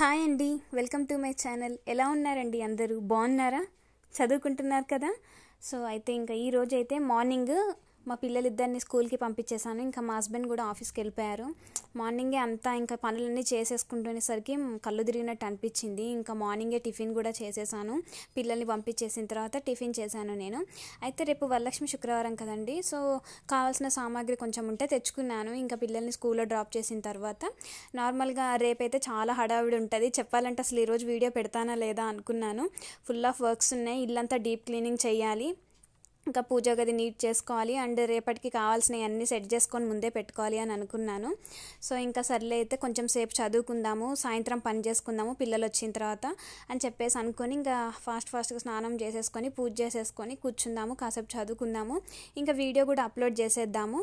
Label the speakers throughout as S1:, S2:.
S1: hi అండి welcome to my channel ఎలా ఉన్నారండి అందరూ బాగున్నారా చదువుకుంటున్నారు కదా సో అయితే ఇంకా ఈరోజు అయితే మార్నింగ్ మా పిల్లలిద్దరిని స్కూల్కి పంపించేశాను ఇంకా మా హస్బెండ్ కూడా ఆఫీస్కి వెళ్ళిపోయారు మార్నింగే అంతా ఇంకా పనులన్నీ చేసేసుకుంటునేసరికి కళ్ళు తిరిగినట్టు అనిపించింది ఇంకా మార్నింగే టిఫిన్ కూడా చేసేసాను పిల్లల్ని పంపించేసిన తర్వాత టిఫిన్ చేశాను నేను అయితే రేపు వరలక్ష్మి శుక్రవారం కదండి సో కావాల్సిన సామాగ్రి కొంచెం ఉంటే తెచ్చుకున్నాను ఇంకా పిల్లల్ని స్కూల్లో డ్రాప్ చేసిన తర్వాత నార్మల్గా రేపైతే చాలా హడావిడి ఉంటుంది చెప్పాలంటే అసలు ఈరోజు వీడియో పెడతానా లేదా అనుకున్నాను ఫుల్ ఆఫ్ వర్క్స్ ఉన్నాయి ఇల్లంతా డీప్ క్లీనింగ్ చేయాలి ఇంకా పూజ గది నీట్ చేసుకోవాలి అండ్ రేపటికి కావాల్సినవి అన్నీ సెట్ చేసుకొని ముందే పెట్టుకోవాలి అని అనుకున్నాను సో ఇంకా సర్లే అయితే కొంచెం సేపు చదువుకుందాము సాయంత్రం పని చేసుకుందాము పిల్లలు వచ్చిన తర్వాత అని చెప్పేసి అనుకొని ఇంకా ఫాస్ట్ ఫాస్ట్గా స్నానం చేసేసుకొని పూజ చేసేసుకొని కూర్చుందాము కాసేపు చదువుకుందాము ఇంకా వీడియో కూడా అప్లోడ్ చేసేద్దాము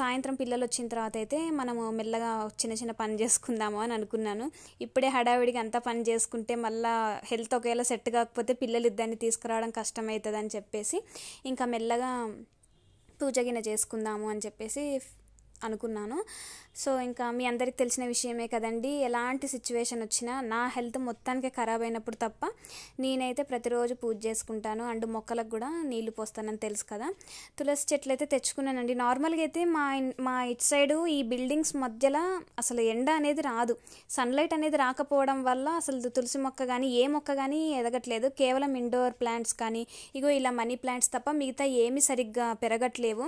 S1: సాయంత్రం పిల్లలు వచ్చిన తర్వాత అయితే మనము మెల్లగా చిన్న చిన్న పని చేసుకుందాము అని అనుకున్నాను ఇప్పుడే హడావిడిగా అంతా పని చేసుకుంటే మళ్ళీ హెల్త్ ఒకవేళ సెట్ కాకపోతే పిల్లలు ఇద్దరిని తీసుకురావడం కష్టమవుతుంది అని చెప్పేసి ఇంకా ఇంకా మెల్లగా పూజ చేసుకుందాము అని చెప్పేసి అనుకున్నాను సో ఇంకా మీ అందరికి తెలిసిన విషయమే కదండి ఎలాంటి సిచ్యువేషన్ వచ్చినా నా హెల్త్ మొత్తానికి ఖరాబ్ అయినప్పుడు తప్ప నేనైతే ప్రతిరోజు పూజ చేసుకుంటాను అండ్ మొక్కలకు కూడా నీళ్లు పోస్తానని తెలుసు కదా తులసి చెట్లు అయితే తెచ్చుకున్నానండి నార్మల్గా అయితే మా మా ఇటు సైడు ఈ బిల్డింగ్స్ మధ్యలో అసలు ఎండ అనేది రాదు సన్లైట్ అనేది రాకపోవడం వల్ల అసలు తులసి మొక్క కానీ ఏ మొక్క కానీ ఎదగట్లేదు కేవలం ఇండోర్ ప్లాంట్స్ కానీ ఇగో ఇలా మనీ ప్లాంట్స్ తప్ప మిగతా ఏమీ సరిగ్గా పెరగట్లేవు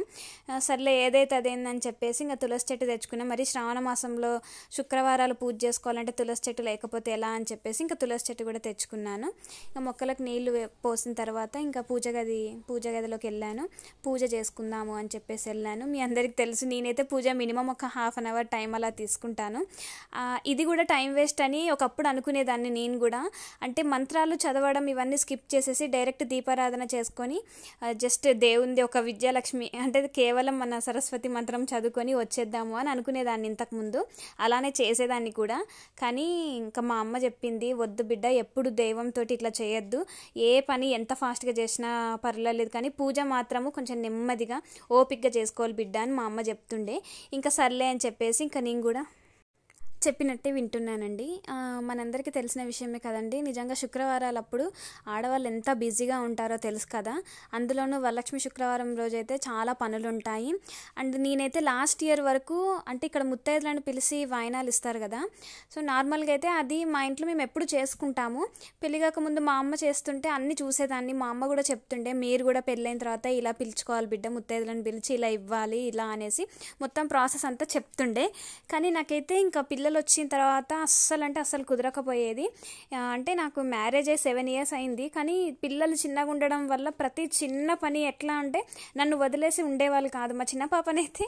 S1: సర్లే ఏదైతే అదేందని చెప్పేసి ఇంకా తులసి చెట్టు తెచ్చుకున్నాం మరి శ్రావణ మాసంలో శుక్రవారాలు పూజ చేసుకోవాలంటే తులసి చెట్టు లేకపోతే ఎలా అని చెప్పేసి ఇంకా తులసి చెట్టు కూడా తెచ్చుకున్నాను ఇంకా మొక్కలకు నీళ్లు పోసిన తర్వాత ఇంకా పూజ గది పూజ గదిలోకి వెళ్ళాను పూజ చేసుకుందాము అని చెప్పేసి వెళ్ళాను మీ అందరికి తెలుసు నేనైతే పూజ మినిమం ఒక హాఫ్ అన్ అవర్ టైం అలా తీసుకుంటాను ఇది కూడా టైం వేస్ట్ అని ఒకప్పుడు అనుకునేదాన్ని నేను కూడా అంటే మంత్రాలు చదవడం ఇవన్నీ స్కిప్ చేసేసి డైరెక్ట్ దీపారాధన చేసుకొని జస్ట్ దేవుంది ఒక విద్యాలక్ష్మి అంటే కేవలం మన సరస్వతి మంత్రం చదువుకొని చేసుకొని వచ్చేద్దాము అని అనుకునేదాన్ని ఇంతకుముందు అలానే చేసేదాన్ని కూడా కానీ ఇంకా మా అమ్మ చెప్పింది వద్దు బిడ్డ ఎప్పుడు దైవంతో ఇట్లా చేయొద్దు ఏ పని ఎంత ఫాస్ట్గా చేసినా పర్వాలేదు కానీ పూజ మాత్రము కొంచెం నెమ్మదిగా ఓపిక్గా చేసుకోవాలి బిడ్డ అని మా అమ్మ చెప్తుండే ఇంకా సర్లే అని చెప్పేసి ఇంకా నేను కూడా చెప్పినట్టే వింటున్నానండి మనందరికీ తెలిసిన విషయమే కదండి నిజంగా శుక్రవారాలప్పుడు ఆడవాళ్ళు ఎంత బిజీగా ఉంటారో తెలుసు కదా అందులోనూ వరలక్ష్మి శుక్రవారం రోజైతే చాలా పనులు ఉంటాయి అండ్ నేనైతే లాస్ట్ ఇయర్ వరకు అంటే ఇక్కడ ముత్తైదులను పిలిచి వాయినాలు ఇస్తారు కదా సో నార్మల్గా అయితే అది మా ఇంట్లో మేము ఎప్పుడు చేసుకుంటాము పెళ్లి కాకముందు మా అమ్మ చేస్తుంటే అన్నీ చూసేదాన్ని మా అమ్మ కూడా చెప్తుండే మీరు కూడా పెళ్ళైన తర్వాత ఇలా పిలుచుకోవాలి బిడ్డ ముత్తైదులను పిలిచి ఇలా ఇవ్వాలి ఇలా అనేసి మొత్తం ప్రాసెస్ అంతా చెప్తుండే కానీ నాకైతే ఇంకా పిల్లలు పిల్లలు వచ్చిన తర్వాత అస్సలు అంటే అస్సలు కుదరకపోయేది అంటే నాకు మ్యారేజ్ అయ్యి సెవెన్ ఇయర్స్ అయింది కానీ పిల్లలు చిన్నగా ఉండడం వల్ల ప్రతి చిన్న పని ఎట్లా అంటే నన్ను వదిలేసి ఉండేవాళ్ళు కాదు మా చిన్న పాపనైతే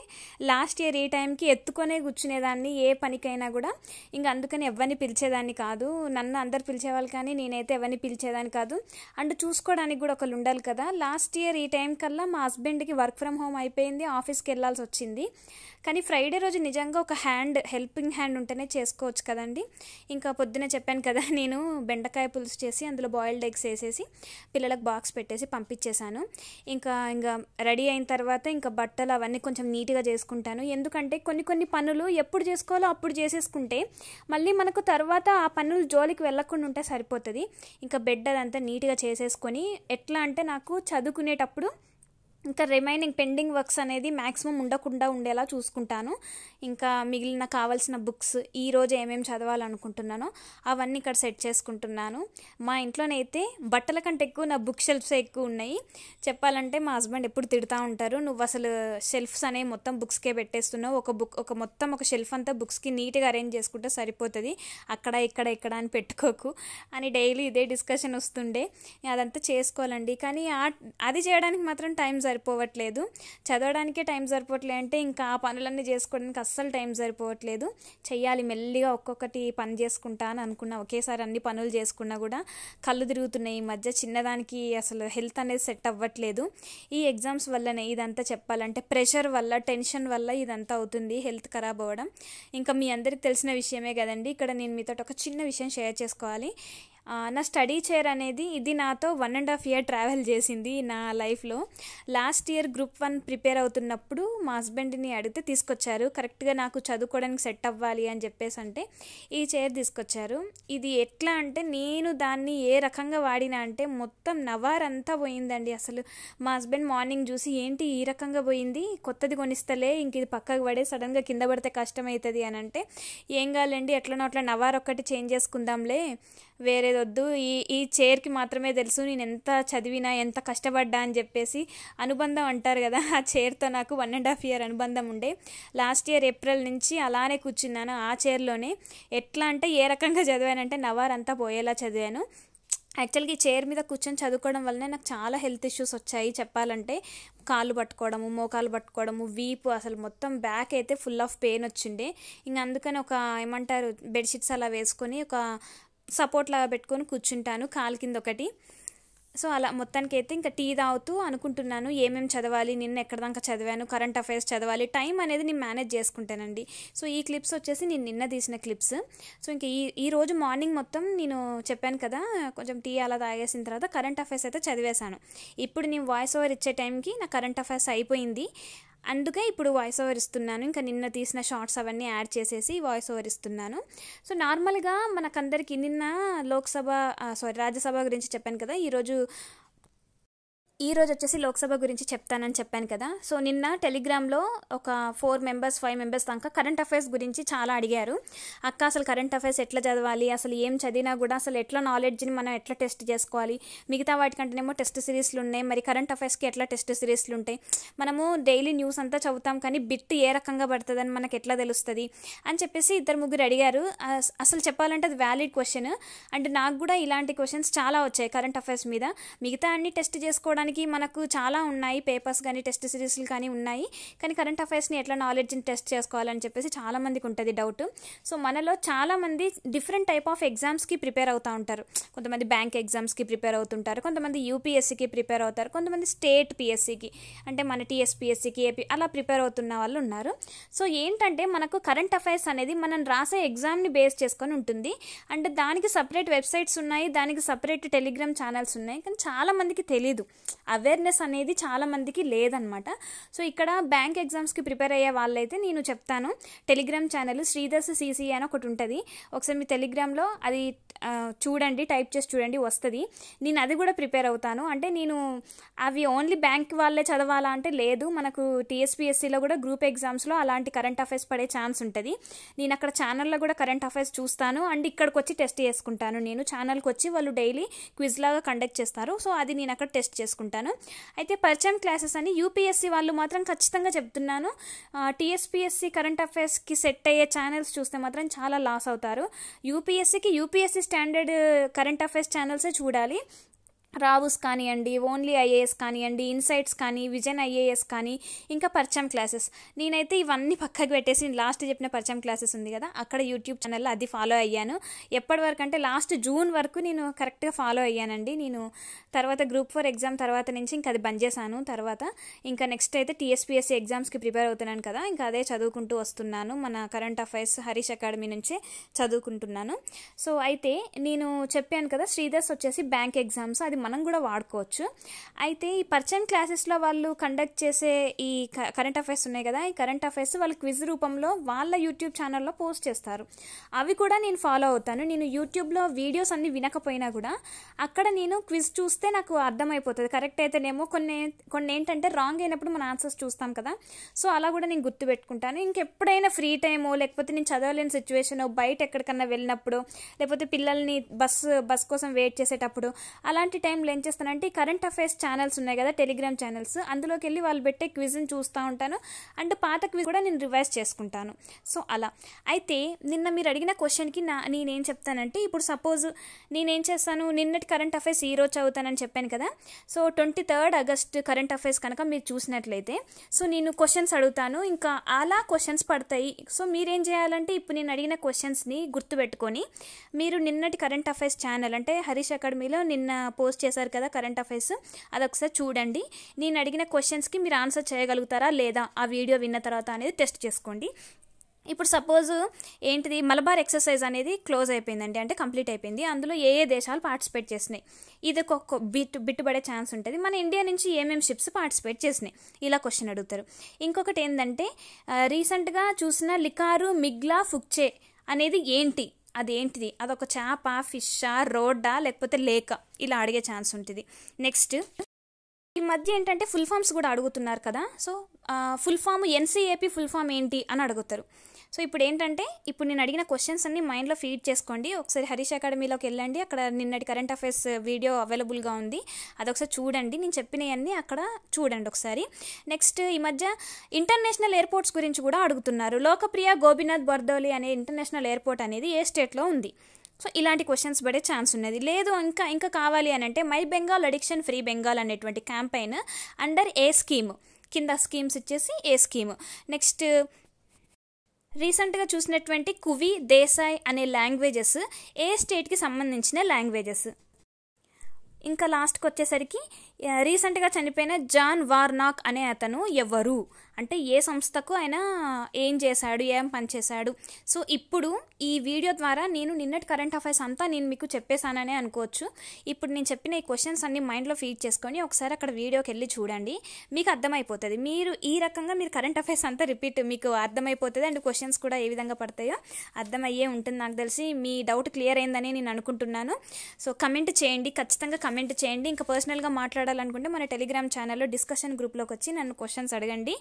S1: లాస్ట్ ఇయర్ ఈ టైంకి ఎత్తుకొనే కూర్చునేదాన్ని ఏ పనికైనా కూడా ఇంకా అందుకని ఎవరిని పిలిచేదాన్ని కాదు నన్ను అందరు పిలిచేవాళ్ళు కానీ నేనైతే ఎవరిని పిలిచేదాన్ని కాదు అండ్ చూసుకోవడానికి కూడా ఒకళ్ళు ఉండాలి కదా లాస్ట్ ఇయర్ ఈ టైం కల్లా మా హస్బెండ్కి వర్క్ ఫ్రమ్ హోమ్ అయిపోయింది ఆఫీస్కి వెళ్ళాల్సి వచ్చింది కానీ ఫ్రైడే రోజు నిజంగా ఒక హ్యాండ్ హెల్పింగ్ హ్యాండ్ ఉంటుంది వెంటనే చేసుకోవచ్చు కదండి ఇంకా పొద్దున చెప్పాను కదా నేను బెండకాయ పులుసు చేసి అందులో బాయిల్డ్ ఎగ్స్ వేసేసి పిల్లలకు బాక్స్ పెట్టేసి పంపించేశాను ఇంకా ఇంకా రెడీ అయిన తర్వాత ఇంకా బట్టలు అవన్నీ కొంచెం నీట్గా చేసుకుంటాను ఎందుకంటే కొన్ని కొన్ని పనులు ఎప్పుడు చేసుకోవాలో అప్పుడు చేసేసుకుంటే మళ్ళీ మనకు తర్వాత ఆ పనులు జోలికి వెళ్ళకుండా ఉంటే సరిపోతుంది ఇంకా బెడ్ అదంతా నీట్గా చేసేసుకొని ఎట్లా అంటే నాకు చదువుకునేటప్పుడు ఇంకా రిమైనింగ్ పెండింగ్ వర్క్స్ అనేది మ్యాక్సిమం ఉండకుండా ఉండేలా చూసుకుంటాను ఇంకా మిగిలిన కావాల్సిన బుక్స్ ఈ రోజు ఏమేమి చదవాలనుకుంటున్నానో అవన్నీ ఇక్కడ సెట్ చేసుకుంటున్నాను మా ఇంట్లోనైతే బట్టల కంటే ఎక్కువ నా బుక్ షెల్ఫ్స్ ఎక్కువ ఉన్నాయి చెప్పాలంటే మా హస్బెండ్ ఎప్పుడు తిడుతూ ఉంటారు నువ్వు అసలు షెల్ఫ్స్ అనేవి మొత్తం బుక్స్కే పెట్టేస్తున్నావు ఒక బుక్ ఒక మొత్తం ఒక షెల్ఫ్ అంతా బుక్స్కి నీట్గా అరేంజ్ చేసుకుంటే సరిపోతుంది అక్కడ ఇక్కడ ఇక్కడ అని పెట్టుకోకు అని డైలీ ఇదే డిస్కషన్ వస్తుండే అదంతా చేసుకోవాలండి కానీ అది చేయడానికి మాత్రం టైం సరిపోవట్లేదు చదవడానికే టైం సరిపోవట్లేదు అంటే ఇంకా ఆ పనులన్నీ చేసుకోవడానికి అస్సలు టైం సరిపోవట్లేదు చెయ్యాలి మెల్లిగా ఒక్కొక్కటి పని చేసుకుంటా అని అనుకున్నా ఒకేసారి అన్ని పనులు చేసుకున్నా కూడా కళ్ళు తిరుగుతున్నాయి ఈ మధ్య చిన్నదానికి అసలు హెల్త్ అనేది సెట్ అవ్వట్లేదు ఈ ఎగ్జామ్స్ వల్లనే ఇదంతా చెప్పాలంటే ప్రెషర్ వల్ల టెన్షన్ వల్ల ఇదంతా అవుతుంది హెల్త్ ఖరాబ్ అవ్వడం ఇంకా మీ అందరికి తెలిసిన విషయమే కదండి ఇక్కడ నేను మీతో ఒక చిన్న విషయం షేర్ చేసుకోవాలి నా స్టడీ చైర్ అనేది ఇది నాతో one and half year travel చేసింది నా లైఫ్లో last year group one prepare అవుతున్నప్పుడు మా హస్బెండ్ని అడిగితే తీసుకొచ్చారు కరెక్ట్గా నాకు చదువుకోవడానికి సెట్ అవ్వాలి అని చెప్పేసి అంటే ఈ చైర్ తీసుకొచ్చారు ఇది ఎట్లా అంటే నేను దాన్ని ఏ రకంగా వాడినా అంటే మొత్తం నవార్ అంతా పోయిందండి అసలు మా హస్బెండ్ మార్నింగ్ చూసి ఏంటి ఈ రకంగా పోయింది కొత్తది కొనిస్తలే ఇంక ఇది పక్కకు పడే సడన్గా కింద పడితే కష్టమవుతుంది అని అంటే ఏం కాలేండి ఎట్లనో అట్లా నవార్ ఒక్కటి చేంజ్ చేసుకుందాంలే వేరేది వద్దు ఈ ఈ చైర్కి మాత్రమే తెలుసు నేను ఎంత చదివినా ఎంత కష్టపడ్డా అని చెప్పేసి అనుబంధం అంటారు కదా ఆ చైర్తో నాకు వన్ అండ్ హాఫ్ ఇయర్ అనుబంధం ఉండే లాస్ట్ ఇయర్ ఏప్రిల్ నుంచి అలానే కూర్చున్నాను ఆ చైర్లోనే ఎట్లా అంటే ఏ రకంగా చదివానంటే అంతా పోయేలా చదివాను యాక్చువల్గా ఈ చైర్ మీద కూర్చొని చదువుకోవడం వల్లనే నాకు చాలా హెల్త్ ఇష్యూస్ వచ్చాయి చెప్పాలంటే కాళ్ళు పట్టుకోవడము మోకాలు పట్టుకోవడము వీపు అసలు మొత్తం బ్యాక్ అయితే ఫుల్ ఆఫ్ పెయిన్ వచ్చిండే ఇంక అందుకని ఒక ఏమంటారు బెడ్షీట్స్ అలా వేసుకొని ఒక సపోర్ట్ లాగా పెట్టుకొని కూర్చుంటాను కాలు కింద ఒకటి సో అలా మొత్తానికి అయితే ఇంకా టీ తాగుతూ అనుకుంటున్నాను ఏమేమి చదవాలి నిన్న ఎక్కడిదాకా చదివాను కరెంట్ అఫైర్స్ చదవాలి టైం అనేది నేను మేనేజ్ చేసుకుంటానండి సో ఈ క్లిప్స్ వచ్చేసి నేను నిన్న తీసిన క్లిప్స్ సో ఇంకా ఈ ఈ రోజు మార్నింగ్ మొత్తం నేను చెప్పాను కదా కొంచెం టీ అలా తాగేసిన తర్వాత కరెంట్ అఫైర్స్ అయితే చదివేశాను ఇప్పుడు నేను వాయిస్ ఓవర్ ఇచ్చే టైంకి నా కరెంట్ అఫైర్స్ అయిపోయింది అందుకే ఇప్పుడు వాయిస్ ఓవర్ ఇస్తున్నాను ఇంకా నిన్న తీసిన షార్ట్స్ అవన్నీ యాడ్ చేసేసి వాయిస్ ఓవర్ ఇస్తున్నాను సో నార్మల్గా మనకందరికీ నిన్న లోక్సభ సారీ రాజ్యసభ గురించి చెప్పాను కదా ఈరోజు ఈరోజు వచ్చేసి లోక్సభ గురించి చెప్తానని చెప్పాను కదా సో నిన్న టెలిగ్రామ్లో ఒక ఫోర్ మెంబర్స్ ఫైవ్ మెంబర్స్ దాకా కరెంట్ అఫైర్స్ గురించి చాలా అడిగారు అక్క అసలు కరెంట్ అఫైర్స్ ఎట్లా చదవాలి అసలు ఏం చదివినా కూడా అసలు ఎట్లా నాలెడ్జ్ని మనం ఎట్లా టెస్ట్ చేసుకోవాలి మిగతా వాటికంటేనేమో టెస్ట్ సిరీస్లు ఉన్నాయి మరి కరెంట్ అఫైర్స్కి ఎట్లా టెస్ట్ సిరీస్లు ఉంటాయి మనము డైలీ న్యూస్ అంతా చదువుతాం కానీ బిట్ ఏ రకంగా పడుతుందని మనకు ఎట్లా తెలుస్తుంది అని చెప్పేసి ఇద్దరు ముగ్గురు అడిగారు అసలు చెప్పాలంటే అది వ్యాలిడ్ క్వశ్చన్ అండ్ నాకు కూడా ఇలాంటి క్వశ్చన్స్ చాలా వచ్చాయి కరెంట్ అఫైర్స్ మీద మిగతా అన్ని టెస్ట్ చేసుకోవడానికి ఇప్పటికీ మనకు చాలా ఉన్నాయి పేపర్స్ కానీ టెస్ట్ సిరీస్లు కానీ ఉన్నాయి కానీ కరెంట్ అఫైర్స్ని ఎట్లా నాలెడ్జ్ని టెస్ట్ చేసుకోవాలని చెప్పేసి చాలామందికి ఉంటుంది డౌట్ సో మనలో చాలామంది డిఫరెంట్ టైప్ ఆఫ్ ఎగ్జామ్స్కి ప్రిపేర్ అవుతూ ఉంటారు కొంతమంది బ్యాంక్ ఎగ్జామ్స్కి ప్రిపేర్ అవుతుంటారు కొంతమంది యూపీఎస్సీకి ప్రిపేర్ అవుతారు కొంతమంది స్టేట్ పిఎస్సికి అంటే మన టీఎస్పిఎస్సికి ఏపీ అలా ప్రిపేర్ అవుతున్న వాళ్ళు ఉన్నారు సో ఏంటంటే మనకు కరెంట్ అఫైర్స్ అనేది మనం రాసే ఎగ్జామ్ని బేస్ చేసుకొని ఉంటుంది అంటే దానికి సపరేట్ వెబ్సైట్స్ ఉన్నాయి దానికి సపరేట్ టెలిగ్రామ్ ఛానల్స్ ఉన్నాయి కానీ చాలామందికి తెలీదు అవేర్నెస్ అనేది చాలామందికి లేదనమాట సో ఇక్కడ బ్యాంక్ ఎగ్జామ్స్కి ప్రిపేర్ అయ్యే వాళ్ళైతే నేను చెప్తాను టెలిగ్రామ్ ఛానల్ శ్రీధర్స్ సీసీ అని ఒకటి ఉంటుంది ఒకసారి మీ టెలిగ్రామ్లో అది చూడండి టైప్ చేసి చూడండి వస్తుంది నేను అది కూడా ప్రిపేర్ అవుతాను అంటే నేను అవి ఓన్లీ బ్యాంక్ వాళ్ళే చదవాలా అంటే లేదు మనకు టీఎస్పీఎస్సీలో కూడా గ్రూప్ ఎగ్జామ్స్లో అలాంటి కరెంట్ అఫైర్స్ పడే ఛాన్స్ ఉంటుంది నేను అక్కడ ఛానల్లో కూడా కరెంట్ అఫైర్స్ చూస్తాను అండ్ ఇక్కడికి వచ్చి టెస్ట్ చేసుకుంటాను నేను ఛానల్కి వచ్చి వాళ్ళు డైలీ క్విజ్ లాగా కండక్ట్ చేస్తారు సో అది నేను అక్కడ టెస్ట్ చేసుకుంటాను అనుకుంటాను అయితే పరిచయం క్లాసెస్ అని యూపీఎస్సీ వాళ్ళు మాత్రం ఖచ్చితంగా చెప్తున్నాను టీఎస్పీఎస్సీ కరెంట్ అఫైర్స్కి సెట్ అయ్యే ఛానల్స్ చూస్తే మాత్రం చాలా లాస్ అవుతారు యూపీఎస్సీకి యూపీఎస్సీ స్టాండర్డ్ కరెంట్ అఫైర్స్ ఛానల్సే చూడాలి రావుస్ కానివ్వండి ఓన్లీ ఐఏఎస్ కానివ్వండి ఇన్సైట్స్ కానీ విజన్ ఐఏఎస్ కానీ ఇంకా పరిచయం క్లాసెస్ నేనైతే ఇవన్నీ పక్కకు పెట్టేసి లాస్ట్ చెప్పిన పరిచయం క్లాసెస్ ఉంది కదా అక్కడ యూట్యూబ్ ఛానల్లో అది ఫాలో అయ్యాను ఎప్పటి వరకు అంటే లాస్ట్ జూన్ వరకు నేను కరెక్ట్గా ఫాలో అయ్యానండి నేను తర్వాత గ్రూప్ ఫోర్ ఎగ్జామ్ తర్వాత నుంచి ఇంకా అది బంద్ చేశాను తర్వాత ఇంకా నెక్స్ట్ అయితే టీఎస్పీఎస్సీ ఎగ్జామ్స్కి ప్రిపేర్ అవుతున్నాను కదా ఇంకా అదే చదువుకుంటూ వస్తున్నాను మన కరెంట్ అఫైర్స్ హరీష్ అకాడమీ నుంచే చదువుకుంటున్నాను సో అయితే నేను చెప్పాను కదా శ్రీదాస్ వచ్చేసి బ్యాంక్ ఎగ్జామ్స్ అది మనం కూడా వాడుకోవచ్చు అయితే ఈ పర్చన్ క్లాసెస్లో వాళ్ళు కండక్ట్ చేసే ఈ కరెంట్ అఫైర్స్ ఉన్నాయి కదా ఈ కరెంట్ అఫైర్స్ వాళ్ళు క్విజ్ రూపంలో వాళ్ళ యూట్యూబ్ ఛానల్లో పోస్ట్ చేస్తారు అవి కూడా నేను ఫాలో అవుతాను నేను యూట్యూబ్లో వీడియోస్ అన్ని వినకపోయినా కూడా అక్కడ నేను క్విజ్ చూస్తే నాకు అర్థమైపోతుంది కరెక్ట్ అయితేనేమో కొన్ని కొన్ని ఏంటంటే రాంగ్ అయినప్పుడు మన ఆన్సర్స్ చూస్తాం కదా సో అలా కూడా నేను గుర్తుపెట్టుకుంటాను ఇంకెప్పుడైనా ఫ్రీ టైమో లేకపోతే నేను చదవలేని సిచ్యువేషన్ బయట ఎక్కడికన్నా వెళ్ళినప్పుడు లేకపోతే పిల్లల్ని బస్సు బస్ కోసం వెయిట్ చేసేటప్పుడు అలాంటి టైం టైంలో ఏం చేస్తానంటే కరెంట్ అఫైర్స్ ఛానల్స్ ఉన్నాయి కదా టెలిగ్రామ్ ఛానల్స్ అందులోకి వెళ్ళి వాళ్ళు పెట్టే క్విజ్ని చూస్తూ ఉంటాను అండ్ పాత క్విజ్ కూడా నేను రివైజ్ చేసుకుంటాను సో అలా అయితే నిన్న మీరు అడిగిన క్వశ్చన్కి నా నేనేం చెప్తానంటే ఇప్పుడు సపోజ్ నేనేం చేస్తాను నిన్నటి కరెంట్ అఫైర్స్ ఈ రోజు చదువుతానని చెప్పాను కదా so twenty third August current affairs కనుక మీరు చూసినట్లయితే సో నేను క్వశ్చన్స్ అడుగుతాను ఇంకా అలా క్వశ్చన్స్ పడతాయి సో మీరేం చేయాలంటే ఇప్పుడు నేను అడిగిన క్వశ్చన్స్ని గుర్తుపెట్టుకొని మీరు నిన్నటి కరెంట్ అఫైర్స్ ఛానల్ అంటే హరీష్ అకాడమీలో నిన్న పోస్ట్ చేశారు కదా కరెంట్ అఫైర్స్ అది ఒకసారి చూడండి నేను అడిగిన క్వశ్చన్స్కి మీరు ఆన్సర్ చేయగలుగుతారా లేదా ఆ వీడియో విన్న తర్వాత అనేది టెస్ట్ చేసుకోండి ఇప్పుడు సపోజ్ ఏంటిది మలబార్ ఎక్సర్సైజ్ అనేది క్లోజ్ అయిపోయిందండి అంటే కంప్లీట్ అయిపోయింది అందులో ఏ ఏ దేశాలు పార్టిసిపేట్ చేసినాయి ఇది ఒక బిట్ బిట్టుబడే ఛాన్స్ ఉంటుంది మన ఇండియా నుంచి ఏమేమి షిప్స్ పార్టిసిపేట్ చేసినాయి ఇలా క్వశ్చన్ అడుగుతారు ఇంకొకటి ఏంటంటే రీసెంట్గా చూసిన లికారు మిగ్లా ఫుక్చే అనేది ఏంటి అదేంటిది అదొక చేప ఫిషా రోడ్డా లేకపోతే లేక ఇలా అడిగే ఛాన్స్ ఉంటుంది నెక్స్ట్ ఈ మధ్య ఏంటంటే ఫుల్ ఫామ్స్ కూడా అడుగుతున్నారు కదా so full form NCAP full form ఏంటి అని అడుగుతారు సో ఇప్పుడు ఏంటంటే ఇప్పుడు నేను అడిగిన క్వశ్చన్స్ అన్ని మైండ్లో ఫీడ్ చేసుకోండి ఒకసారి హరీష్ అకాడమీలోకి వెళ్ళండి అక్కడ నిన్నటి కరెంట్ అఫైర్స్ వీడియో అవైలబుల్గా ఉంది అదొకసారి చూడండి నేను చెప్పినవన్నీ అక్కడ చూడండి ఒకసారి నెక్స్ట్ ఈ మధ్య ఇంటర్నేషనల్ ఎయిర్పోర్ట్స్ గురించి కూడా అడుగుతున్నారు లోకప్రియ గోపీనాథ్ బర్దౌలి అనే ఇంటర్నేషనల్ ఎయిర్పోర్ట్ అనేది ఏ స్టేట్లో ఉంది సో ఇలాంటి క్వశ్చన్స్ పడే ఛాన్స్ ఉన్నది లేదు ఇంకా ఇంకా కావాలి అని అంటే my Bengal addiction free Bengal అనేటువంటి క్యాంపెయిన్ అండర్ ఏ స్కీమ్ కింద స్కీమ్స్ ఇచ్చేసి ఏ స్కీమ్ నెక్స్ట్ రీసెంట్గా చూసినటువంటి కువి దేశాయ్ అనే లాంగ్వేజెస్ ఏ స్టేట్కి సంబంధించిన లాంగ్వేజెస్ ఇంకా లాస్ట్కి వచ్చేసరికి రీసెంట్గా చనిపోయిన జాన్ వార్నాక్ అనే అతను ఎవరు అంటే ఏ సంస్థకు ఆయన ఏం చేశాడు ఏం పనిచేశాడు సో ఇప్పుడు ఈ వీడియో ద్వారా నేను నిన్నటి కరెంట్ అఫైర్స్ అంతా నేను మీకు చెప్పేశాననే అనుకోవచ్చు ఇప్పుడు నేను చెప్పిన ఈ క్వశ్చన్స్ అన్ని మైండ్లో ఫీడ్ చేసుకొని ఒకసారి అక్కడ వీడియోకి వెళ్ళి చూడండి మీకు అర్థమైపోతుంది మీరు ఈ రకంగా మీరు కరెంట్ అఫైర్స్ అంతా రిపీట్ మీకు అర్థమైపోతుంది అండ్ క్వశ్చన్స్ కూడా ఏ విధంగా పడతాయో అర్థమయ్యే ఉంటుంది నాకు తెలిసి మీ డౌట్ క్లియర్ అయిందని నేను అనుకుంటున్నాను సో కమెంట్ చేయండి ఖచ్చితంగా కమెంట్ చేయండి ఇంకా పర్సనల్గా మాట్లాడాలి ఉండాలనుకుంటే మన టెలిగ్రామ్ ఛానల్లో డిస్కషన్ గ్రూప్లోకి వచ్చి నన్ను క్వశ్చన్స్ అడగండి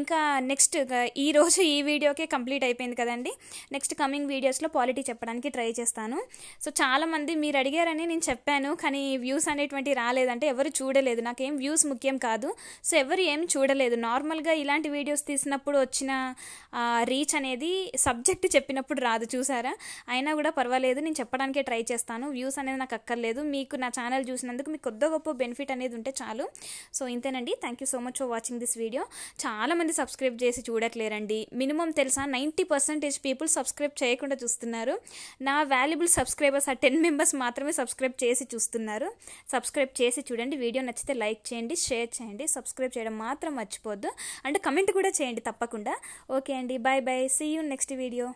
S1: ఇంకా నెక్స్ట్ ఈ రోజు ఈ వీడియోకే కంప్లీట్ అయిపోయింది కదండి నెక్స్ట్ కమింగ్ వీడియోస్లో పాలిటీ చెప్పడానికి ట్రై చేస్తాను సో చాలామంది మీరు అడిగారని నేను చెప్పాను కానీ వ్యూస్ అనేటువంటి రాలేదంటే ఎవరు చూడలేదు నాకేం వ్యూస్ ముఖ్యం కాదు సో ఎవరు ఏం చూడలేదు నార్మల్గా ఇలాంటి వీడియోస్ తీసినప్పుడు వచ్చిన రీచ్ అనేది సబ్జెక్ట్ చెప్పినప్పుడు రాదు చూసారా అయినా కూడా పర్వాలేదు నేను చెప్పడానికే ట్రై చేస్తాను వ్యూస్ అనేది నాకు అక్కర్లేదు మీకు నా ఛానల్ చూసినందుకు మీకు కొద్ది గొప్ప బెనిఫిట్ బెనిఫిట్ అనేది ఉంటే చాలు సో ఇంతేనండి thank you so much for watching this video చాలామంది సబ్స్క్రైబ్ చేసి చూడట్లేరండి మినిమం తెలుసా నైంటీ పర్సెంటేజ్ పీపుల్ సబ్స్క్రైబ్ చేయకుండా చూస్తున్నారు నా వాల్యుబుల్ సబ్స్క్రైబర్స్ ఆ టెన్ మెంబర్స్ మాత్రమే సబ్స్క్రైబ్ చేసి చూస్తున్నారు సబ్స్క్రైబ్ చేసి చూడండి వీడియో నచ్చితే లైక్ చేయండి షేర్ చేయండి సబ్స్క్రైబ్ చేయడం మాత్రం మర్చిపోద్దు అండ్ కమెంట్ కూడా చేయండి తప్పకుండా ఓకే అండి bye bye see you next video